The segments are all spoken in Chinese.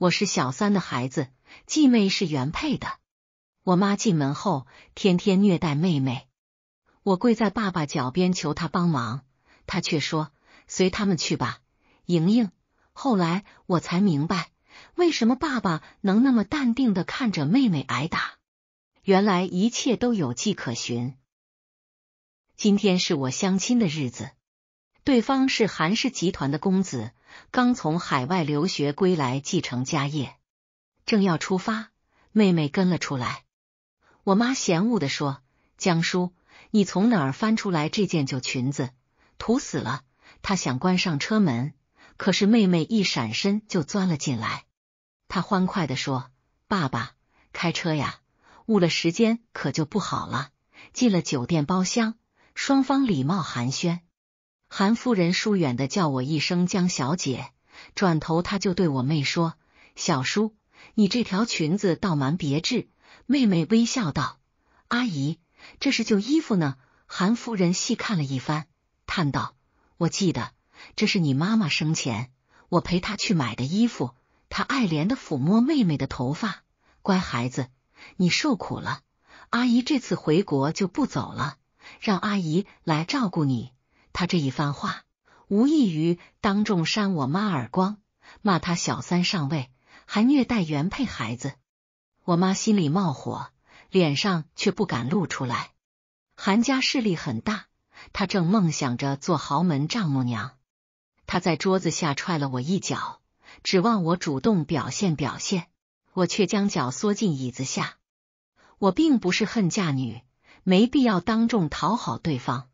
我是小三的孩子，继妹是原配的。我妈进门后，天天虐待妹妹。我跪在爸爸脚边求他帮忙，他却说随他们去吧。莹莹，后来我才明白，为什么爸爸能那么淡定的看着妹妹挨打，原来一切都有迹可循。今天是我相亲的日子，对方是韩氏集团的公子。刚从海外留学归来，继承家业，正要出发，妹妹跟了出来。我妈嫌恶的说：“江叔，你从哪儿翻出来这件旧裙子？土死了！”她想关上车门，可是妹妹一闪身就钻了进来。她欢快的说：“爸爸，开车呀，误了时间可就不好了。”进了酒店包厢，双方礼貌寒暄。韩夫人疏远的叫我一声“江小姐”，转头她就对我妹说：“小叔，你这条裙子倒蛮别致。”妹妹微笑道：“阿姨，这是旧衣服呢。”韩夫人细看了一番，叹道：“我记得这是你妈妈生前，我陪她去买的衣服。”她爱怜的抚摸妹妹的头发：“乖孩子，你受苦了。阿姨这次回国就不走了，让阿姨来照顾你。”他这一番话，无异于当众扇我妈耳光，骂他小三上位，还虐待原配孩子。我妈心里冒火，脸上却不敢露出来。韩家势力很大，她正梦想着做豪门丈母娘。她在桌子下踹了我一脚，指望我主动表现表现，我却将脚缩进椅子下。我并不是恨嫁女，没必要当众讨好对方。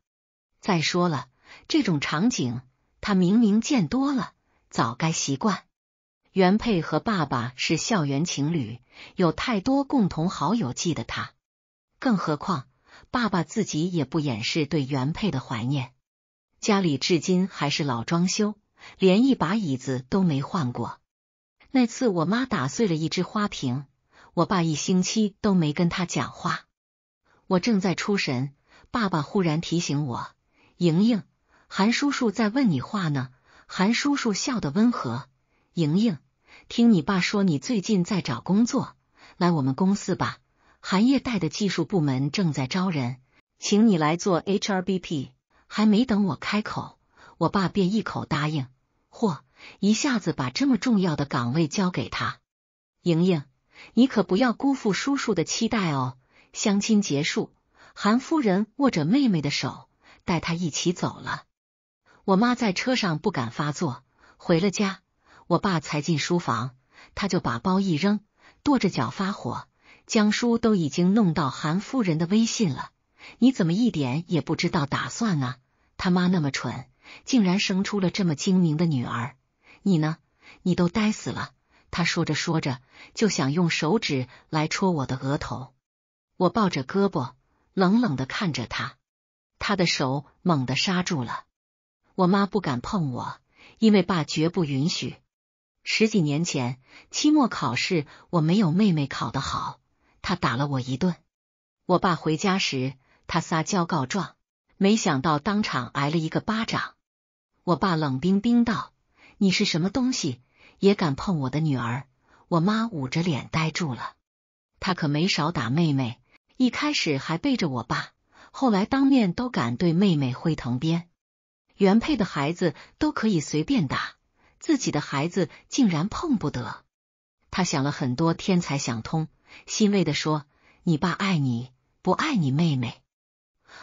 再说了，这种场景他明明见多了，早该习惯。原配和爸爸是校园情侣，有太多共同好友记得他。更何况爸爸自己也不掩饰对原配的怀念，家里至今还是老装修，连一把椅子都没换过。那次我妈打碎了一只花瓶，我爸一星期都没跟他讲话。我正在出神，爸爸忽然提醒我。莹莹，韩叔叔在问你话呢。韩叔叔笑得温和。莹莹，听你爸说你最近在找工作，来我们公司吧。韩叶带的技术部门正在招人，请你来做 HRBP。还没等我开口，我爸便一口答应。嚯，一下子把这么重要的岗位交给他，莹莹，你可不要辜负叔叔的期待哦。相亲结束，韩夫人握着妹妹的手。带他一起走了。我妈在车上不敢发作，回了家，我爸才进书房，他就把包一扔，跺着脚发火。江叔都已经弄到韩夫人的微信了，你怎么一点也不知道打算呢？他妈那么蠢，竟然生出了这么精明的女儿。你呢？你都呆死了。他说着说着就想用手指来戳我的额头，我抱着胳膊，冷冷的看着他。他的手猛地刹住了。我妈不敢碰我，因为爸绝不允许。十几年前，期末考试我没有妹妹考得好，他打了我一顿。我爸回家时，他撒娇告状，没想到当场挨了一个巴掌。我爸冷冰冰道：“你是什么东西，也敢碰我的女儿？”我妈捂着脸呆住了。他可没少打妹妹，一开始还背着我爸。后来当面都敢对妹妹挥藤鞭，原配的孩子都可以随便打，自己的孩子竟然碰不得。他想了很多天才想通，欣慰的说：“你爸爱你，不爱你妹妹。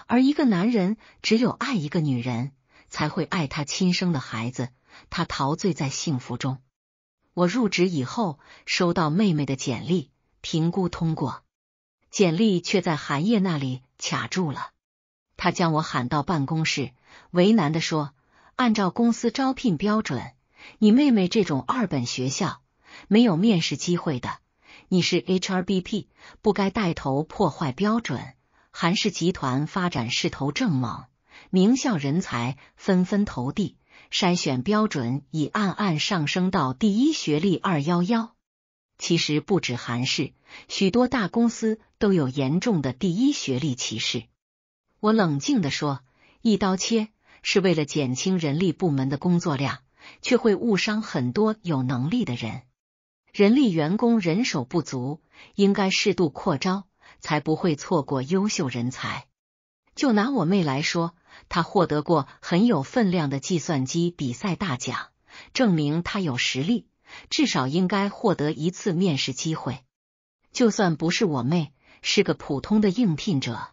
而一个男人只有爱一个女人，才会爱他亲生的孩子。”他陶醉在幸福中。我入职以后，收到妹妹的简历，评估通过，简历却在韩烨那里。卡住了，他将我喊到办公室，为难的说：“按照公司招聘标准，你妹妹这种二本学校没有面试机会的。你是 HRBP，不该带头破坏标准。韩氏集团发展势头正猛，名校人才纷纷投递，筛选标准已暗暗上升到第一学历二幺幺。”其实不止韩氏，许多大公司都有严重的第一学历歧视。我冷静的说，一刀切是为了减轻人力部门的工作量，却会误伤很多有能力的人。人力员工人手不足，应该适度扩招，才不会错过优秀人才。就拿我妹来说，她获得过很有分量的计算机比赛大奖，证明她有实力。至少应该获得一次面试机会。就算不是我妹，是个普通的应聘者，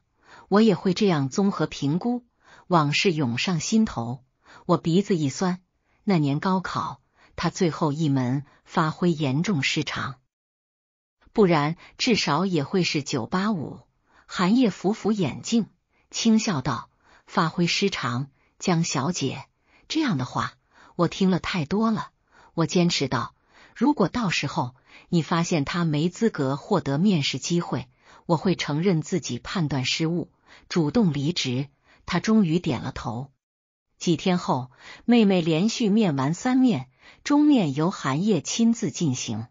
我也会这样综合评估。往事涌上心头，我鼻子一酸。那年高考，他最后一门发挥严重失常，不然至少也会是九八五。韩叶扶扶眼镜，轻笑道：“发挥失常，江小姐，这样的话我听了太多了。”我坚持道：“如果到时候你发现他没资格获得面试机会，我会承认自己判断失误，主动离职。”他终于点了头。几天后，妹妹连续面完三面，终面由韩烨亲自进行。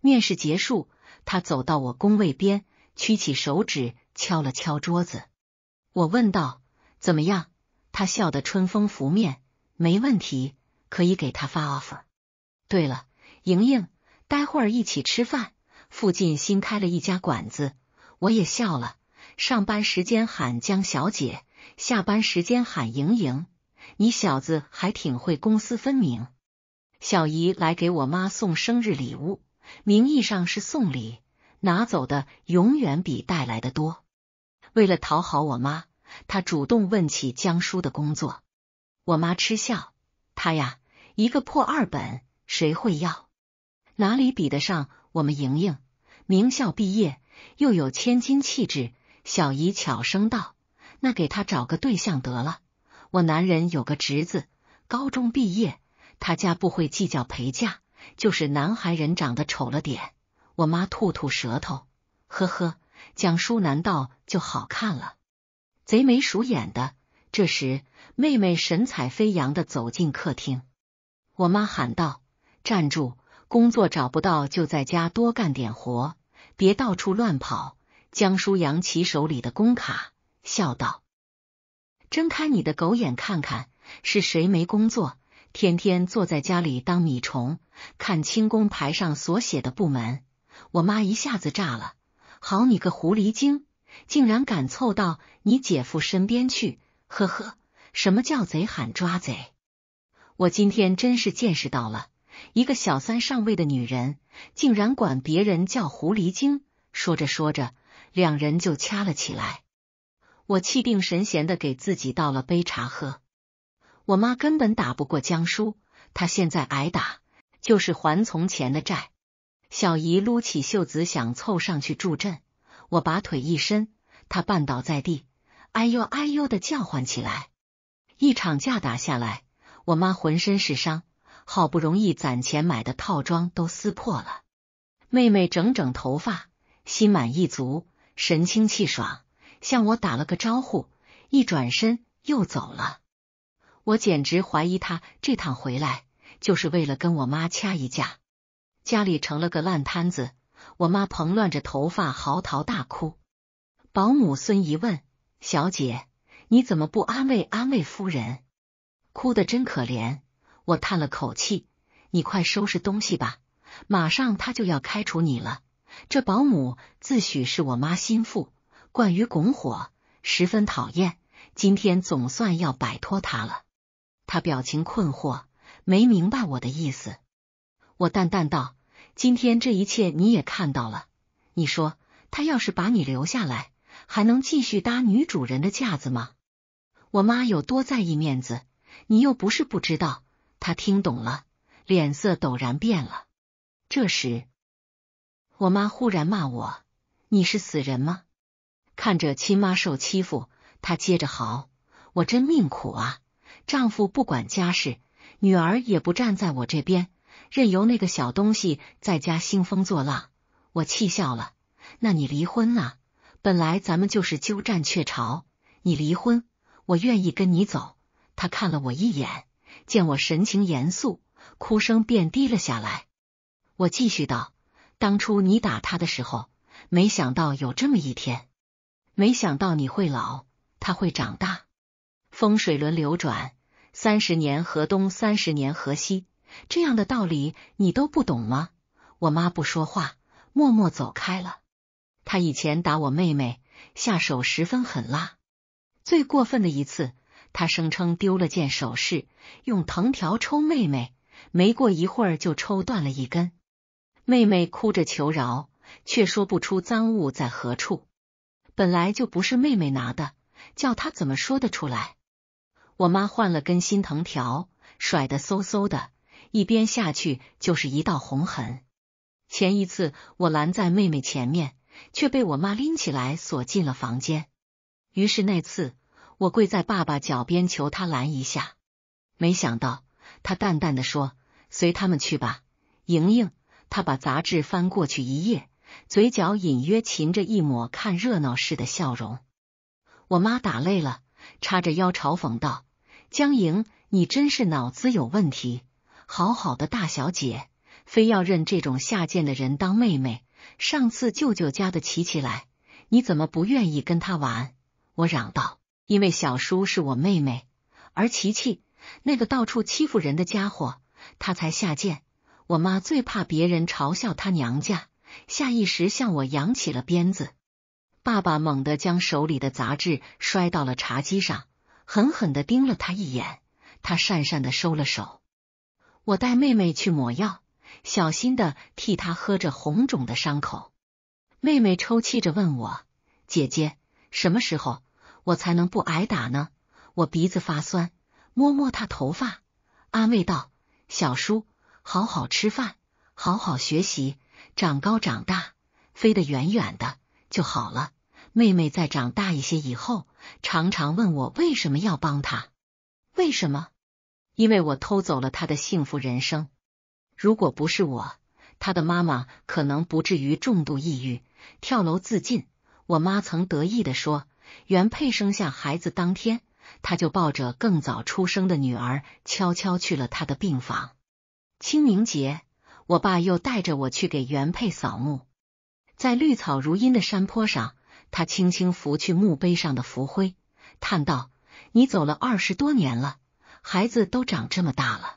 面试结束，他走到我工位边，屈起手指敲了敲桌子。我问道：“怎么样？”他笑得春风拂面：“没问题，可以给他发 offer。”对了，莹莹，待会儿一起吃饭。附近新开了一家馆子，我也笑了。上班时间喊江小姐，下班时间喊莹莹。你小子还挺会公私分明。小姨来给我妈送生日礼物，名义上是送礼，拿走的永远比带来的多。为了讨好我妈，她主动问起江叔的工作。我妈嗤笑，他呀，一个破二本。谁会要？哪里比得上我们莹莹？名校毕业，又有千金气质。小姨悄声道：“那给她找个对象得了。我男人有个侄子，高中毕业，他家不会计较陪嫁，就是男孩人长得丑了点。”我妈吐吐舌头，呵呵。江叔难道就好看了？贼眉鼠眼的。这时，妹妹神采飞扬的走进客厅，我妈喊道。站住！工作找不到就在家多干点活，别到处乱跑。江叔扬起手里的工卡，笑道：“睁开你的狗眼看看，是谁没工作，天天坐在家里当米虫？看轻工牌上所写的部门，我妈一下子炸了。好你个狐狸精，竟然敢凑到你姐夫身边去！呵呵，什么叫贼喊抓贼？我今天真是见识到了。”一个小三上位的女人，竟然管别人叫狐狸精。说着说着，两人就掐了起来。我气定神闲的给自己倒了杯茶喝。我妈根本打不过江叔，她现在挨打就是还从前的债。小姨撸起袖子想凑上去助阵，我把腿一伸，她绊倒在地，哎呦哎呦的叫唤起来。一场架打下来，我妈浑身是伤。好不容易攒钱买的套装都撕破了，妹妹整整头发，心满意足，神清气爽，向我打了个招呼，一转身又走了。我简直怀疑她这趟回来就是为了跟我妈掐一架，家里成了个烂摊子。我妈蓬乱着头发，嚎啕大哭。保姆孙一问小姐：“你怎么不安慰安慰夫人？哭的真可怜。”我叹了口气，你快收拾东西吧，马上他就要开除你了。这保姆自诩是我妈心腹，惯于拱火，十分讨厌。今天总算要摆脱他了。他表情困惑，没明白我的意思。我淡淡道：“今天这一切你也看到了，你说他要是把你留下来，还能继续搭女主人的架子吗？我妈有多在意面子，你又不是不知道。”他听懂了，脸色陡然变了。这时，我妈忽然骂我：“你是死人吗？”看着亲妈受欺负，她接着嚎：“我真命苦啊！丈夫不管家事，女儿也不站在我这边，任由那个小东西在家兴风作浪。”我气笑了：“那你离婚啊！本来咱们就是鸠占鹊巢，你离婚，我愿意跟你走。”她看了我一眼。见我神情严肃，哭声便低了下来。我继续道：“当初你打他的时候，没想到有这么一天，没想到你会老，他会长大。风水轮流转，三十年河东，三十年河西，这样的道理你都不懂吗？”我妈不说话，默默走开了。她以前打我妹妹，下手十分狠辣，最过分的一次。他声称丢了件首饰，用藤条抽妹妹，没过一会儿就抽断了一根。妹妹哭着求饶，却说不出赃物在何处。本来就不是妹妹拿的，叫他怎么说得出来？我妈换了根新藤条，甩得嗖嗖的，一边下去就是一道红痕。前一次我拦在妹妹前面，却被我妈拎起来锁进了房间。于是那次。我跪在爸爸脚边求他拦一下，没想到他淡淡的说：“随他们去吧。”莹莹，他把杂志翻过去一页，嘴角隐约噙着一抹看热闹似的笑容。我妈打累了，叉着腰嘲讽道：“江莹，你真是脑子有问题，好好的大小姐，非要认这种下贱的人当妹妹。上次舅舅家的琪琪来，你怎么不愿意跟他玩？”我嚷道。因为小叔是我妹妹，而琪琪那个到处欺负人的家伙，他才下贱。我妈最怕别人嘲笑她娘家，下意识向我扬起了鞭子。爸爸猛地将手里的杂志摔到了茶几上，狠狠地盯了他一眼。他讪讪的收了手。我带妹妹去抹药，小心的替她喝着红肿的伤口。妹妹抽泣着问我：“姐姐，什么时候？”我才能不挨打呢。我鼻子发酸，摸摸他头发，安慰道：“小叔，好好吃饭，好好学习，长高长大，飞得远远的就好了。”妹妹在长大一些以后，常常问我为什么要帮他，为什么？因为我偷走了他的幸福人生。如果不是我，他的妈妈可能不至于重度抑郁，跳楼自尽。我妈曾得意的说。原配生下孩子当天，他就抱着更早出生的女儿，悄悄去了他的病房。清明节，我爸又带着我去给原配扫墓。在绿草如茵的山坡上，他轻轻拂去墓碑上的浮灰，叹道：“你走了二十多年了，孩子都长这么大了。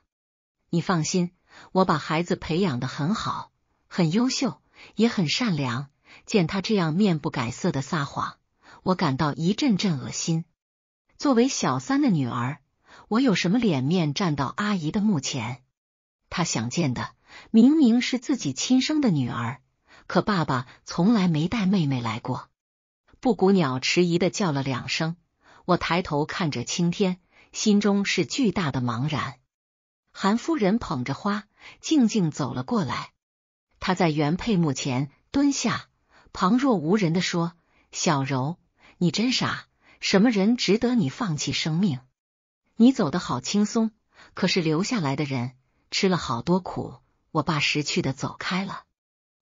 你放心，我把孩子培养的很好，很优秀，也很善良。”见他这样面不改色的撒谎。我感到一阵阵恶心。作为小三的女儿，我有什么脸面站到阿姨的墓前？她想见的明明是自己亲生的女儿，可爸爸从来没带妹妹来过。布谷鸟迟疑的叫了两声，我抬头看着青天，心中是巨大的茫然。韩夫人捧着花，静静走了过来。她在原配墓前蹲下，旁若无人的说：“小柔。”你真傻，什么人值得你放弃生命？你走的好轻松，可是留下来的人吃了好多苦。我爸识趣的走开了，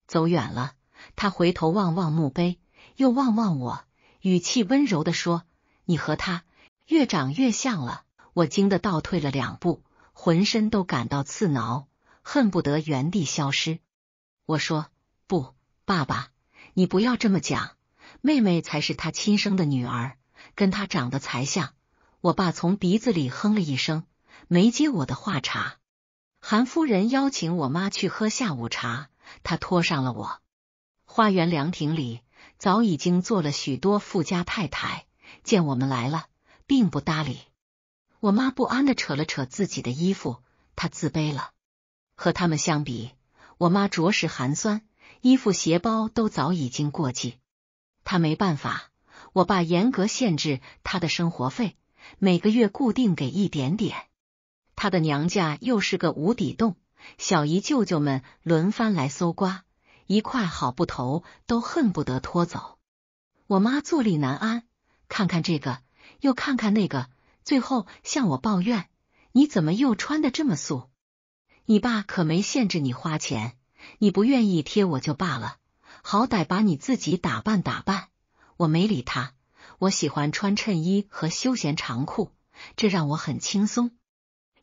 走远了。他回头望望墓碑，又望望我，语气温柔的说：“你和他越长越像了。”我惊得倒退了两步，浑身都感到刺挠，恨不得原地消失。我说：“不，爸爸，你不要这么讲。”妹妹才是他亲生的女儿，跟他长得才像。我爸从鼻子里哼了一声，没接我的话茬。韩夫人邀请我妈去喝下午茶，她拖上了我。花园凉亭里早已经坐了许多富家太太，见我们来了，并不搭理。我妈不安的扯了扯自己的衣服，她自卑了。和他们相比，我妈着实寒酸，衣服、鞋包都早已经过季。他没办法，我爸严格限制他的生活费，每个月固定给一点点。他的娘家又是个无底洞，小姨舅舅们轮番来搜刮，一块好布头都恨不得拖走。我妈坐立难安，看看这个又看看那个，最后向我抱怨：“你怎么又穿的这么素？你爸可没限制你花钱，你不愿意贴我就罢了。”好歹把你自己打扮打扮。我没理他，我喜欢穿衬衣和休闲长裤，这让我很轻松。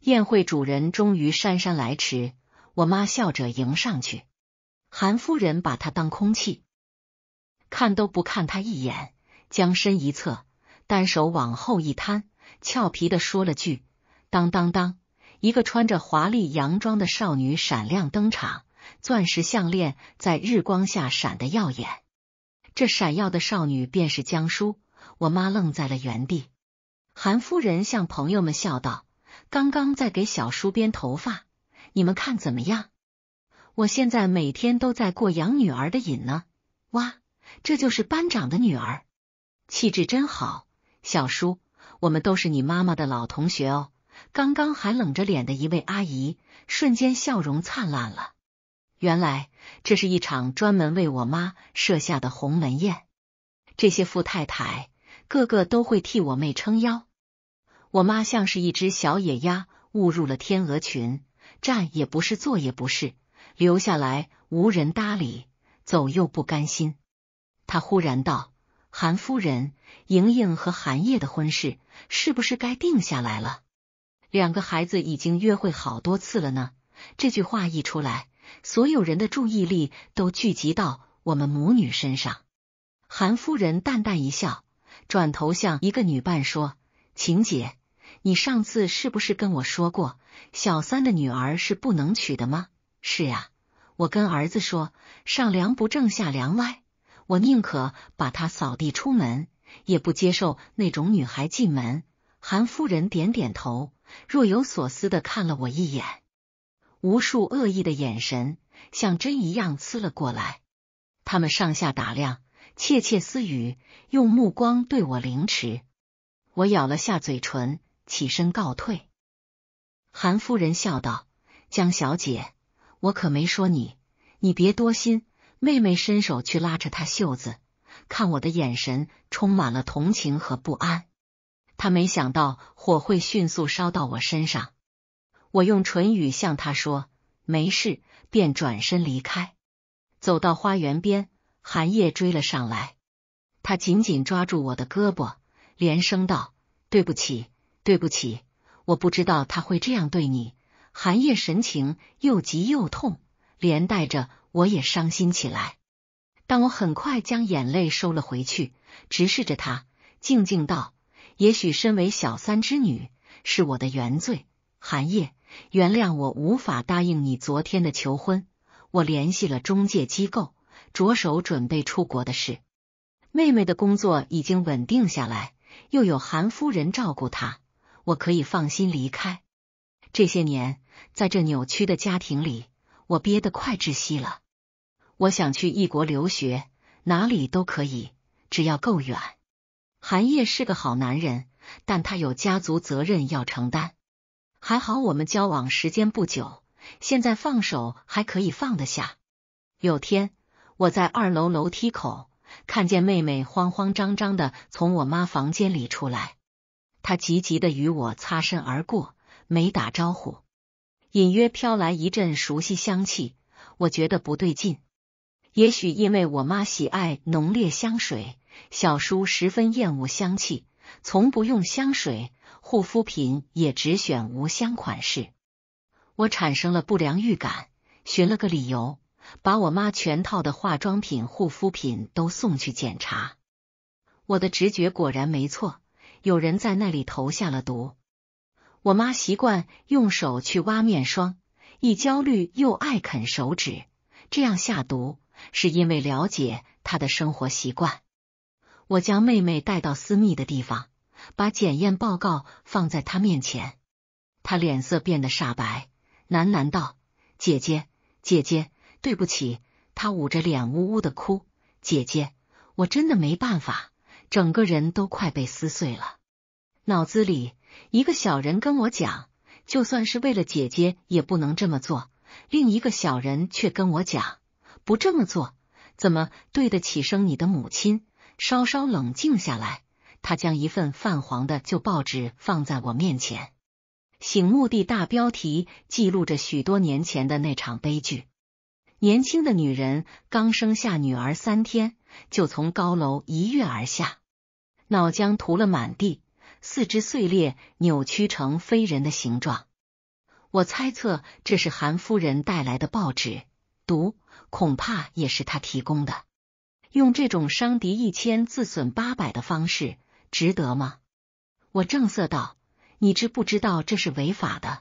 宴会主人终于姗姗来迟，我妈笑着迎上去。韩夫人把她当空气，看都不看她一眼，将身一侧，单手往后一摊，俏皮的说了句：“当当当！”一个穿着华丽洋装的少女闪亮登场。钻石项链在日光下闪得耀眼，这闪耀的少女便是江叔。我妈愣在了原地。韩夫人向朋友们笑道：“刚刚在给小叔编头发，你们看怎么样？我现在每天都在过养女儿的瘾呢。”哇，这就是班长的女儿，气质真好。小叔，我们都是你妈妈的老同学哦。刚刚还冷着脸的一位阿姨，瞬间笑容灿烂了。原来这是一场专门为我妈设下的鸿门宴，这些富太太个个都会替我妹撑腰。我妈像是一只小野鸭，误入了天鹅群，站也不是，坐也不是，留下来无人搭理，走又不甘心。她忽然道：“韩夫人，莹莹和韩烨的婚事是不是该定下来了？两个孩子已经约会好多次了呢。”这句话一出来。所有人的注意力都聚集到我们母女身上。韩夫人淡淡一笑，转头向一个女伴说：“秦姐，你上次是不是跟我说过，小三的女儿是不能娶的吗？”“是呀，我跟儿子说，上梁不正下梁歪，我宁可把她扫地出门，也不接受那种女孩进门。”韩夫人点点头，若有所思的看了我一眼。无数恶意的眼神像针一样刺了过来，他们上下打量，窃窃私语，用目光对我凌迟。我咬了下嘴唇，起身告退。韩夫人笑道：“江小姐，我可没说你，你别多心。”妹妹伸手去拉着他袖子，看我的眼神充满了同情和不安。他没想到火会迅速烧到我身上。我用唇语向他说：“没事。”便转身离开，走到花园边，寒夜追了上来。他紧紧抓住我的胳膊，连声道：“对不起，对不起！我不知道他会这样对你。”寒夜神情又急又痛，连带着我也伤心起来。但我很快将眼泪收了回去，直视着他，静静道：“也许身为小三之女是我的原罪。”寒夜。原谅我无法答应你昨天的求婚。我联系了中介机构，着手准备出国的事。妹妹的工作已经稳定下来，又有韩夫人照顾她，我可以放心离开。这些年，在这扭曲的家庭里，我憋得快窒息了。我想去异国留学，哪里都可以，只要够远。韩烨是个好男人，但他有家族责任要承担。还好我们交往时间不久，现在放手还可以放得下。有天我在二楼楼梯口看见妹妹慌慌张张的从我妈房间里出来，她急急的与我擦身而过，没打招呼。隐约飘来一阵熟悉香气，我觉得不对劲。也许因为我妈喜爱浓烈香水，小叔十分厌恶香气，从不用香水。护肤品也只选无香款式，我产生了不良预感，寻了个理由，把我妈全套的化妆品、护肤品都送去检查。我的直觉果然没错，有人在那里投下了毒。我妈习惯用手去挖面霜，一焦虑又爱啃手指，这样下毒是因为了解她的生活习惯。我将妹妹带到私密的地方。把检验报告放在他面前，他脸色变得煞白，喃喃道：“姐姐，姐姐，对不起。”他捂着脸，呜呜的哭：“姐姐，我真的没办法，整个人都快被撕碎了。脑子里一个小人跟我讲，就算是为了姐姐，也不能这么做；另一个小人却跟我讲，不这么做，怎么对得起生你的母亲？稍稍冷静下来。”他将一份泛黄的旧报纸放在我面前，醒目的大标题记录着许多年前的那场悲剧：年轻的女人刚生下女儿三天，就从高楼一跃而下，脑浆涂了满地，四肢碎裂，扭曲成非人的形状。我猜测这是韩夫人带来的报纸，毒恐怕也是他提供的，用这种伤敌一千自损八百的方式。值得吗？我正色道：“你知不知道这是违法的？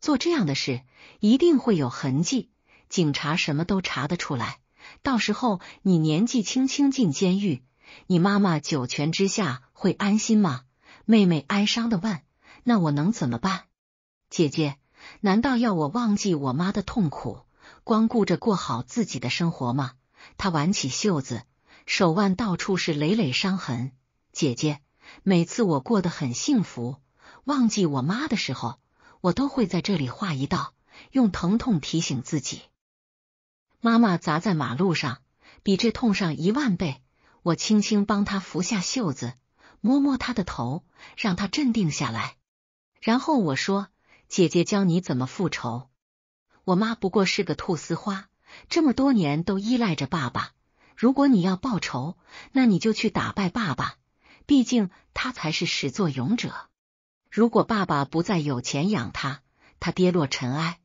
做这样的事一定会有痕迹，警察什么都查得出来。到时候你年纪轻轻进监狱，你妈妈九泉之下会安心吗？”妹妹哀伤的问：“那我能怎么办？”姐姐，难道要我忘记我妈的痛苦，光顾着过好自己的生活吗？她挽起袖子，手腕到处是累累伤痕。姐姐，每次我过得很幸福，忘记我妈的时候，我都会在这里画一道，用疼痛提醒自己。妈妈砸在马路上，比这痛上一万倍。我轻轻帮她扶下袖子，摸摸她的头，让她镇定下来。然后我说：“姐姐，教你怎么复仇。我妈不过是个菟丝花，这么多年都依赖着爸爸。如果你要报仇，那你就去打败爸爸。”毕竟他才是始作俑者。如果爸爸不再有钱养他，他跌落尘埃，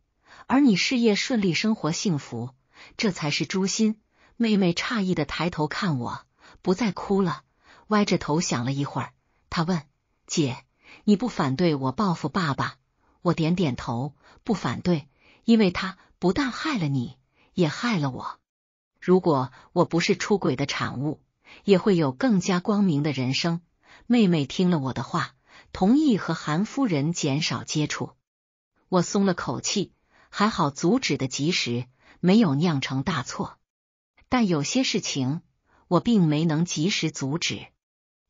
而你事业顺利，生活幸福，这才是诛心。妹妹诧异的抬头看我，不再哭了，歪着头想了一会儿，她问：“姐，你不反对我报复爸爸？”我点点头，不反对，因为他不但害了你，也害了我。如果我不是出轨的产物。也会有更加光明的人生。妹妹听了我的话，同意和韩夫人减少接触。我松了口气，还好阻止的及时，没有酿成大错。但有些事情我并没能及时阻止。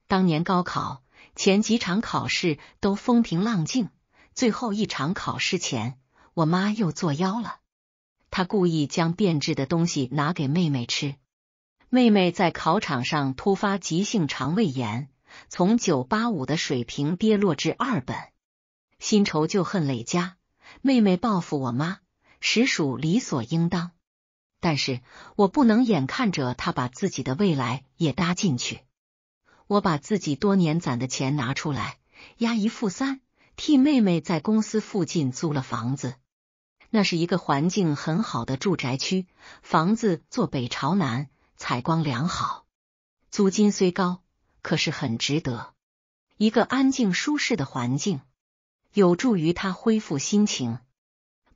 当年高考前几场考试都风平浪静，最后一场考试前，我妈又作妖了。她故意将变质的东西拿给妹妹吃。妹妹在考场上突发急性肠胃炎，从九八五的水平跌落至二本，新仇旧恨累加，妹妹报复我妈，实属理所应当。但是我不能眼看着她把自己的未来也搭进去，我把自己多年攒的钱拿出来押一付三，替妹妹在公司附近租了房子。那是一个环境很好的住宅区，房子坐北朝南。采光良好，租金虽高，可是很值得。一个安静舒适的环境，有助于他恢复心情。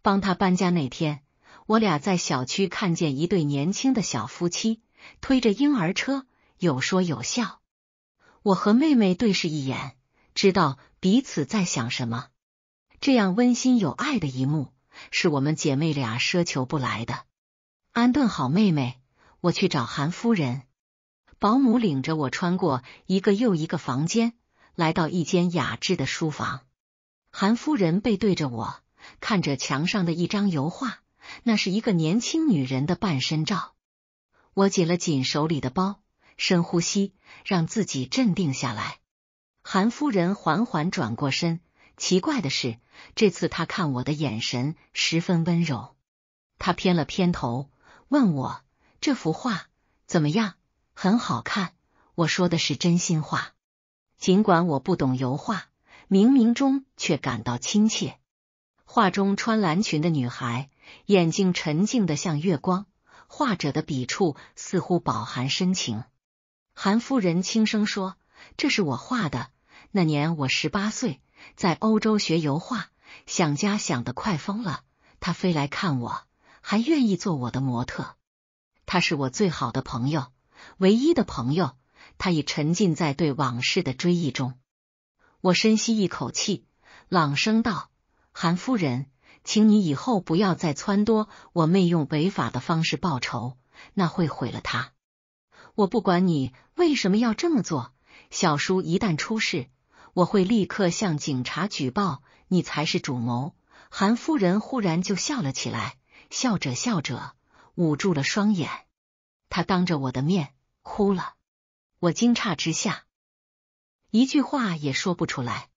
帮他搬家那天，我俩在小区看见一对年轻的小夫妻推着婴儿车，有说有笑。我和妹妹对视一眼，知道彼此在想什么。这样温馨有爱的一幕，是我们姐妹俩奢求不来的。安顿好妹妹。我去找韩夫人。保姆领着我穿过一个又一个房间，来到一间雅致的书房。韩夫人背对着我，看着墙上的一张油画，那是一个年轻女人的半身照。我紧了紧手里的包，深呼吸，让自己镇定下来。韩夫人缓缓转过身，奇怪的是，这次她看我的眼神十分温柔。她偏了偏头，问我。这幅画怎么样？很好看，我说的是真心话。尽管我不懂油画，冥冥中却感到亲切。画中穿蓝裙的女孩，眼睛沉静的像月光，画者的笔触似乎饱含深情。韩夫人轻声说：“这是我画的。那年我十八岁，在欧洲学油画，想家想的快疯了。他飞来看我，还愿意做我的模特。”他是我最好的朋友，唯一的朋友。他已沉浸在对往事的追忆中。我深吸一口气，朗声道：“韩夫人，请你以后不要再撺掇我妹用违法的方式报仇，那会毁了她。我不管你为什么要这么做，小叔一旦出事，我会立刻向警察举报，你才是主谋。”韩夫人忽然就笑了起来，笑着笑着，捂住了双眼，他当着我的面哭了，我惊诧之下，一句话也说不出来。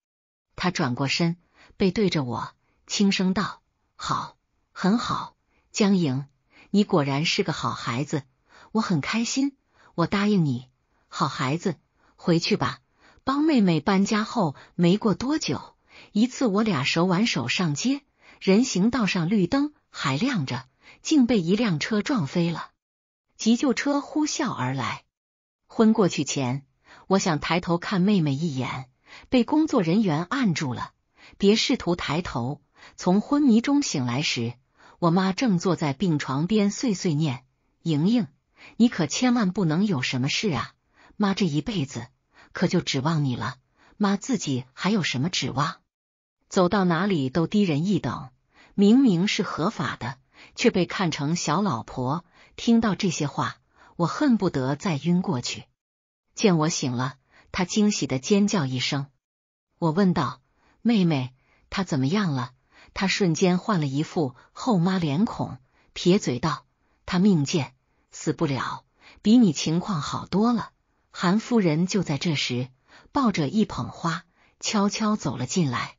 他转过身，背对着我，轻声道：“好，很好，江莹，你果然是个好孩子，我很开心。我答应你，好孩子，回去吧。帮妹妹搬家后没过多久，一次我俩手挽手上街，人行道上绿灯还亮着。”竟被一辆车撞飞了，急救车呼啸而来。昏过去前，我想抬头看妹妹一眼，被工作人员按住了，别试图抬头。从昏迷中醒来时，我妈正坐在病床边碎碎念：“莹莹，你可千万不能有什么事啊！妈这一辈子可就指望你了。妈自己还有什么指望？走到哪里都低人一等，明明是合法的。”却被看成小老婆。听到这些话，我恨不得再晕过去。见我醒了，他惊喜的尖叫一声。我问道：“妹妹，她怎么样了？”她瞬间换了一副后妈脸孔，撇嘴道：“她命贱，死不了，比你情况好多了。”韩夫人就在这时，抱着一捧花，悄悄走了进来。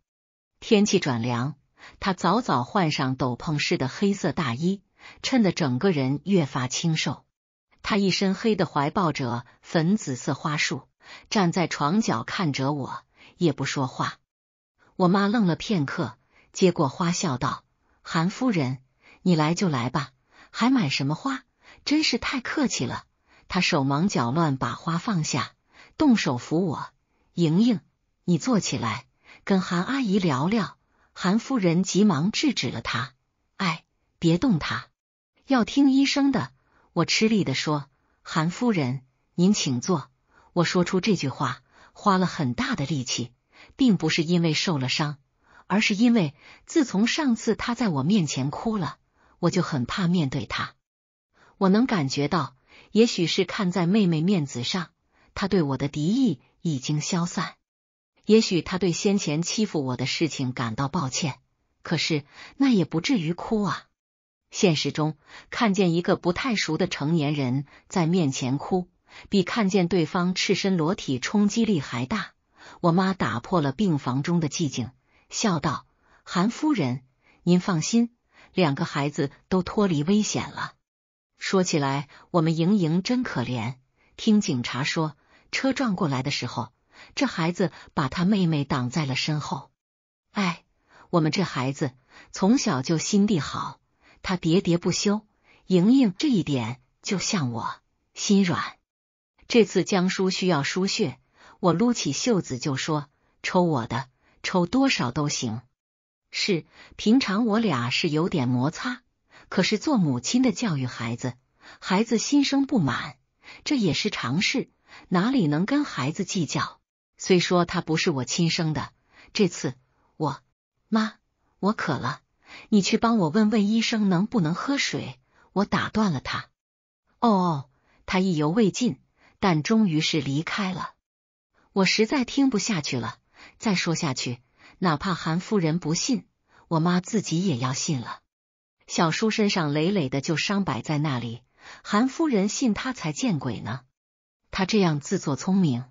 天气转凉。他早早换上斗篷式的黑色大衣，衬得整个人越发清瘦。他一身黑的，怀抱着粉紫色花束，站在床角看着我，也不说话。我妈愣了片刻，接过花，笑道：“韩夫人，你来就来吧，还买什么花？真是太客气了。”她手忙脚乱把花放下，动手扶我：“莹莹，你坐起来，跟韩阿姨聊聊。”韩夫人急忙制止了他：“哎，别动他，要听医生的。”我吃力的说：“韩夫人，您请坐。”我说出这句话花了很大的力气，并不是因为受了伤，而是因为自从上次他在我面前哭了，我就很怕面对他。我能感觉到，也许是看在妹妹面子上，他对我的敌意已经消散。也许他对先前欺负我的事情感到抱歉，可是那也不至于哭啊！现实中看见一个不太熟的成年人在面前哭，比看见对方赤身裸体冲击力还大。我妈打破了病房中的寂静，笑道：“韩夫人，您放心，两个孩子都脱离危险了。说起来，我们莹莹真可怜。听警察说，车撞过来的时候。”这孩子把他妹妹挡在了身后。哎，我们这孩子从小就心地好，他喋喋不休。莹莹这一点就像我，心软。这次江叔需要输血，我撸起袖子就说：“抽我的，抽多少都行。”是，平常我俩是有点摩擦，可是做母亲的教育孩子，孩子心生不满，这也是常事，哪里能跟孩子计较？虽说他不是我亲生的，这次我妈我渴了，你去帮我问问医生能不能喝水。我打断了他。哦，哦，他意犹未尽，但终于是离开了。我实在听不下去了，再说下去，哪怕韩夫人不信，我妈自己也要信了。小叔身上累累的旧伤摆在那里，韩夫人信他才见鬼呢。他这样自作聪明。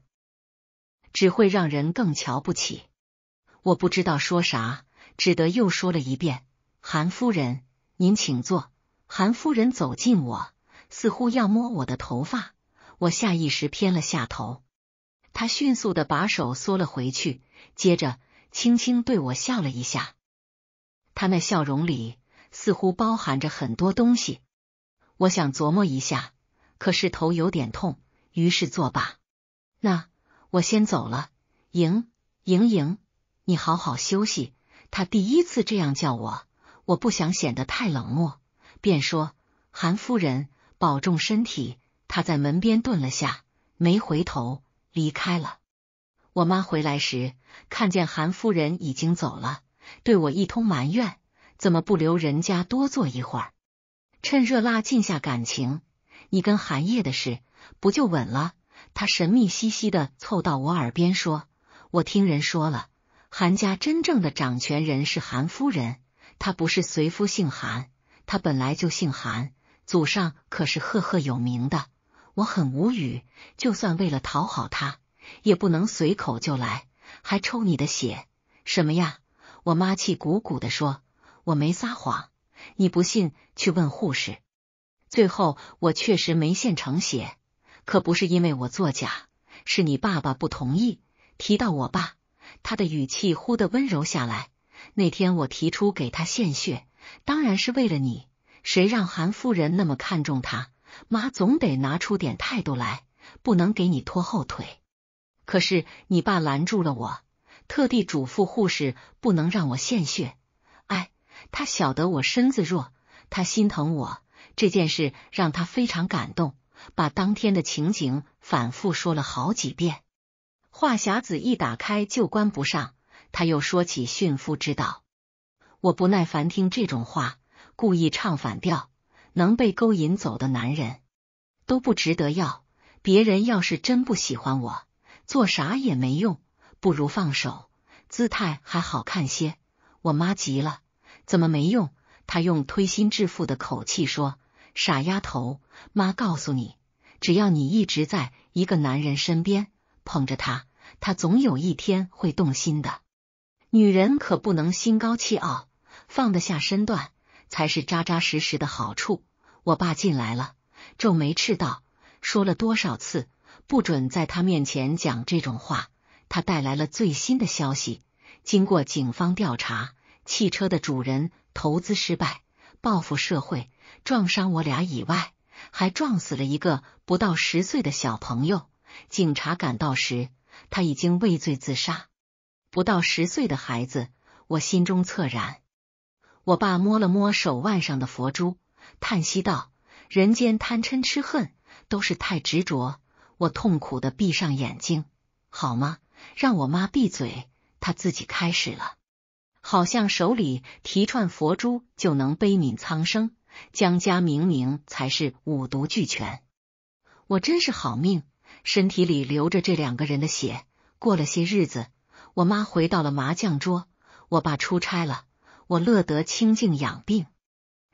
只会让人更瞧不起。我不知道说啥，只得又说了一遍：“韩夫人，您请坐。”韩夫人走近我，似乎要摸我的头发，我下意识偏了下头。他迅速的把手缩了回去，接着轻轻对我笑了一下。他那笑容里似乎包含着很多东西，我想琢磨一下，可是头有点痛，于是作罢。那。我先走了，莹莹莹，你好好休息。他第一次这样叫我，我不想显得太冷漠，便说：“韩夫人，保重身体。”他在门边顿了下，没回头离开了。我妈回来时，看见韩夫人已经走了，对我一通埋怨，怎么不留人家多坐一会儿，趁热拉近下感情。你跟韩烨的事，不就稳了？他神秘兮兮的凑到我耳边说：“我听人说了，韩家真正的掌权人是韩夫人，她不是随夫姓韩，她本来就姓韩，祖上可是赫赫有名的。”我很无语，就算为了讨好他，也不能随口就来，还抽你的血什么呀？我妈气鼓鼓的说：“我没撒谎，你不信去问护士。”最后我确实没献成血。可不是因为我作假，是你爸爸不同意。提到我爸，他的语气忽的温柔下来。那天我提出给他献血，当然是为了你。谁让韩夫人那么看重他，妈总得拿出点态度来，不能给你拖后腿。可是你爸拦住了我，特地嘱咐护士不能让我献血。哎，他晓得我身子弱，他心疼我，这件事让他非常感动。把当天的情景反复说了好几遍，话匣子一打开就关不上。他又说起驯夫之道，我不耐烦听这种话，故意唱反调。能被勾引走的男人都不值得要，别人要是真不喜欢我，做啥也没用，不如放手，姿态还好看些。我妈急了，怎么没用？她用推心置腹的口气说。傻丫头，妈告诉你，只要你一直在一个男人身边捧着他，他总有一天会动心的。女人可不能心高气傲，放得下身段才是扎扎实实的好处。我爸进来了，皱眉斥道：“说了多少次，不准在他面前讲这种话。”他带来了最新的消息，经过警方调查，汽车的主人投资失败。报复社会，撞伤我俩以外，还撞死了一个不到十岁的小朋友。警察赶到时，他已经畏罪自杀。不到十岁的孩子，我心中恻然。我爸摸了摸手腕上的佛珠，叹息道：“人间贪嗔痴恨，都是太执着。”我痛苦的闭上眼睛，好吗？让我妈闭嘴，她自己开始了。好像手里提串佛珠就能悲悯苍生。江家明明才是五毒俱全，我真是好命，身体里流着这两个人的血。过了些日子，我妈回到了麻将桌，我爸出差了，我乐得清静养病。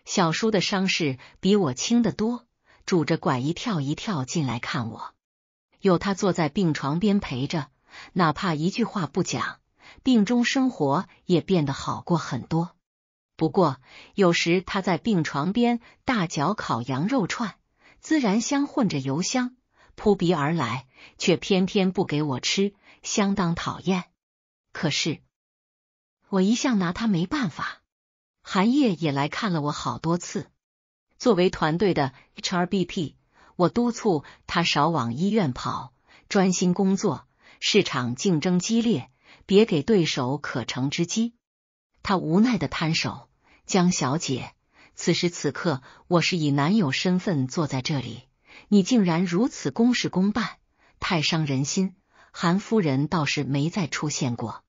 小叔的伤势比我轻得多，拄着拐一跳一跳进来看我，有他坐在病床边陪着，哪怕一句话不讲。病中生活也变得好过很多，不过有时他在病床边大嚼烤羊肉串，孜然香混着油香扑鼻而来，却偏偏不给我吃，相当讨厌。可是我一向拿他没办法。韩烨也来看了我好多次。作为团队的 HRBP，我督促他少往医院跑，专心工作。市场竞争激烈。别给对手可乘之机。他无奈的摊手。江小姐，此时此刻我是以男友身份坐在这里，你竟然如此公事公办，太伤人心。韩夫人倒是没再出现过。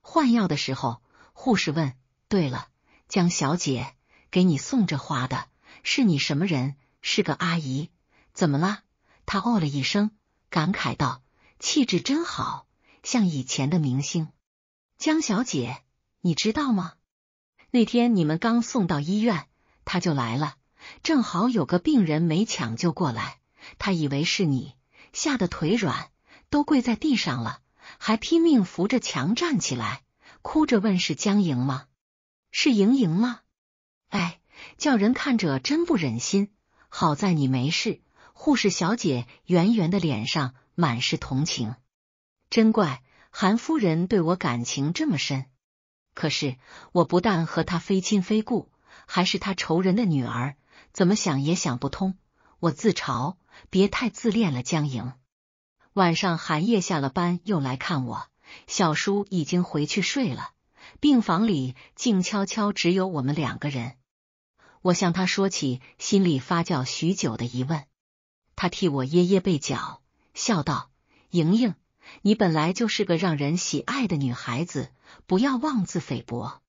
换药的时候，护士问：“对了，江小姐，给你送这花的是你什么人？是个阿姨？怎么了？”她哦了一声，感慨道：“气质真好。”像以前的明星江小姐，你知道吗？那天你们刚送到医院，他就来了。正好有个病人没抢救过来，他以为是你，吓得腿软，都跪在地上了，还拼命扶着墙站起来，哭着问是江莹吗？是莹莹吗？哎，叫人看着真不忍心。好在你没事。护士小姐圆圆的脸上满是同情。真怪，韩夫人对我感情这么深，可是我不但和她非亲非故，还是她仇人的女儿，怎么想也想不通。我自嘲，别太自恋了，江莹。晚上，韩夜下了班又来看我，小叔已经回去睡了，病房里静悄悄，只有我们两个人。我向他说起心里发酵许久的疑问，他替我掖掖被角，笑道：“莹莹。”你本来就是个让人喜爱的女孩子，不要妄自菲薄。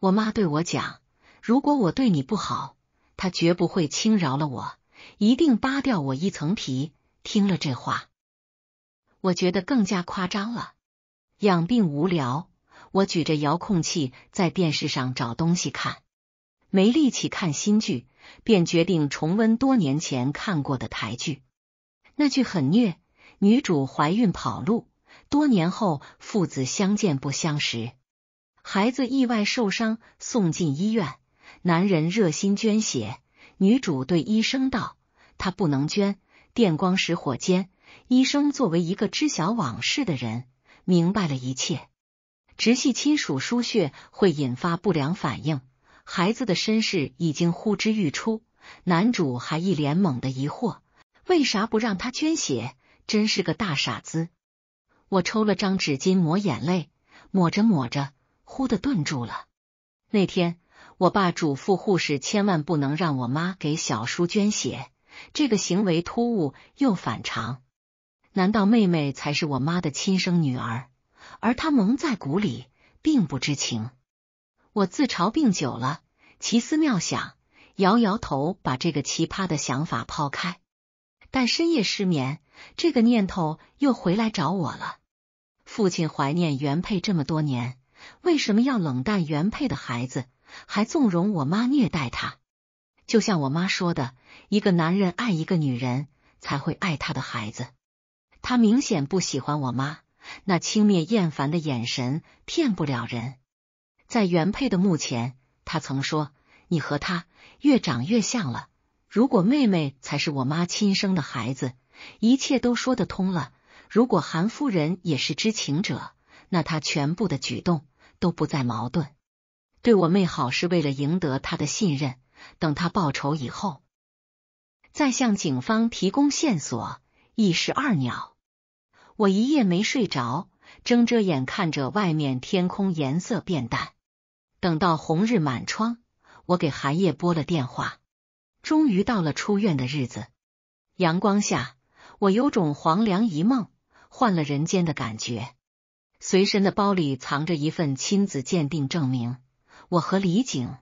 我妈对我讲，如果我对你不好，她绝不会轻饶了我，一定扒掉我一层皮。听了这话，我觉得更加夸张了。养病无聊，我举着遥控器在电视上找东西看，没力气看新剧，便决定重温多年前看过的台剧。那句很虐。女主怀孕跑路，多年后父子相见不相识。孩子意外受伤送进医院，男人热心捐血。女主对医生道：“他不能捐。”电光石火间，医生作为一个知晓往事的人，明白了一切。直系亲属输血会引发不良反应，孩子的身世已经呼之欲出。男主还一脸懵的疑惑：“为啥不让他捐血？”真是个大傻子！我抽了张纸巾抹眼泪，抹着抹着，忽的顿住了。那天我爸嘱咐护士，千万不能让我妈给小叔捐血。这个行为突兀又反常，难道妹妹才是我妈的亲生女儿，而她蒙在鼓里，并不知情？我自嘲病久了，奇思妙想，摇摇头，把这个奇葩的想法抛开。但深夜失眠。这个念头又回来找我了。父亲怀念原配这么多年，为什么要冷淡原配的孩子，还纵容我妈虐待他？就像我妈说的：“一个男人爱一个女人，才会爱他的孩子。”他明显不喜欢我妈，那轻蔑厌烦的眼神骗不了人。在原配的墓前，他曾说：“你和他越长越像了。如果妹妹才是我妈亲生的孩子。”一切都说得通了。如果韩夫人也是知情者，那她全部的举动都不再矛盾。对我妹好是为了赢得她的信任，等她报仇以后，再向警方提供线索，一石二鸟。我一夜没睡着，睁着眼看着外面天空颜色变淡，等到红日满窗，我给韩烨拨了电话。终于到了出院的日子，阳光下。我有种黄粱一梦换了人间的感觉。随身的包里藏着一份亲子鉴定证明，我和李景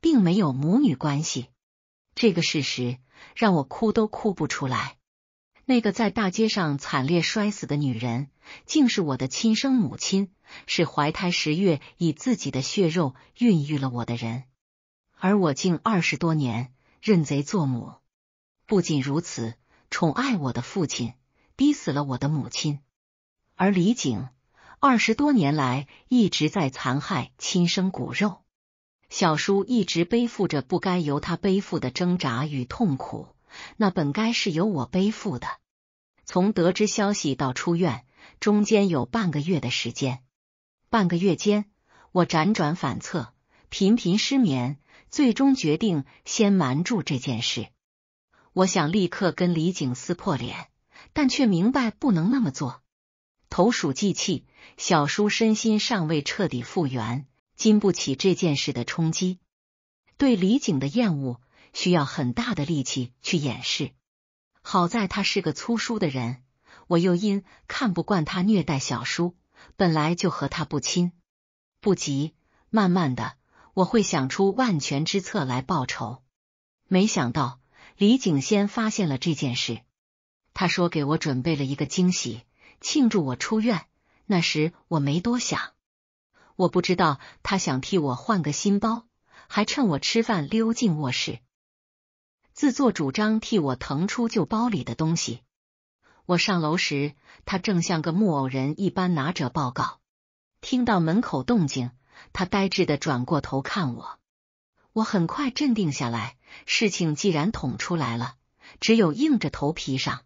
并没有母女关系。这个事实让我哭都哭不出来。那个在大街上惨烈摔死的女人，竟是我的亲生母亲，是怀胎十月以自己的血肉孕育了我的人，而我竟二十多年认贼作母。不仅如此。宠爱我的父亲，逼死了我的母亲，而李景二十多年来一直在残害亲生骨肉，小叔一直背负着不该由他背负的挣扎与痛苦，那本该是由我背负的。从得知消息到出院，中间有半个月的时间，半个月间，我辗转反侧，频频失眠，最终决定先瞒住这件事。我想立刻跟李景撕破脸，但却明白不能那么做。投鼠忌器，小叔身心尚未彻底复原，经不起这件事的冲击。对李景的厌恶需要很大的力气去掩饰。好在他是个粗疏的人，我又因看不惯他虐待小叔，本来就和他不亲。不急，慢慢的，我会想出万全之策来报仇。没想到。李景先发现了这件事，他说给我准备了一个惊喜，庆祝我出院。那时我没多想，我不知道他想替我换个新包，还趁我吃饭溜进卧室，自作主张替我腾出旧包里的东西。我上楼时，他正像个木偶人一般拿着报告。听到门口动静，他呆滞的转过头看我，我很快镇定下来。事情既然捅出来了，只有硬着头皮上。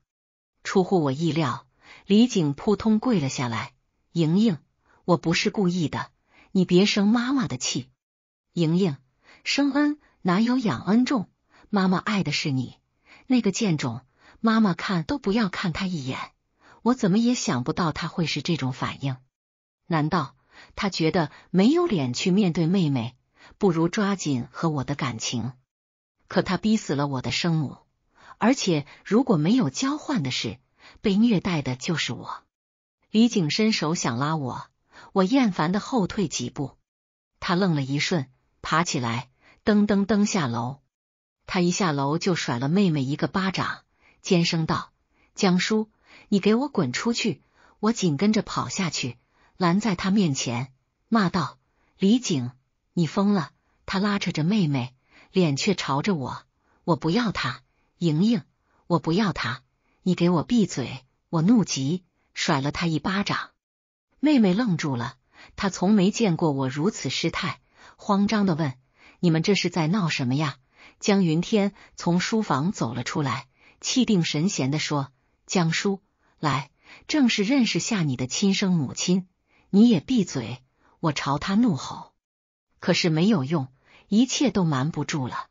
出乎我意料，李景扑通跪了下来。莹莹，我不是故意的，你别生妈妈的气。莹莹，生恩哪有养恩重？妈妈爱的是你，那个贱种，妈妈看都不要看他一眼。我怎么也想不到他会是这种反应。难道他觉得没有脸去面对妹妹，不如抓紧和我的感情？可他逼死了我的生母，而且如果没有交换的事，被虐待的就是我。李景伸手想拉我，我厌烦的后退几步。他愣了一瞬，爬起来，噔噔噔下楼。他一下楼就甩了妹妹一个巴掌，尖声道：“江叔，你给我滚出去！”我紧跟着跑下去，拦在他面前，骂道：“李景，你疯了！”他拉扯着妹妹。脸却朝着我，我不要他，莹莹，我不要他，你给我闭嘴！我怒极，甩了他一巴掌。妹妹愣住了，她从没见过我如此失态，慌张的问：“你们这是在闹什么呀？”江云天从书房走了出来，气定神闲的说：“江叔，来，正式认识下你的亲生母亲。”你也闭嘴！我朝他怒吼，可是没有用。一切都瞒不住了。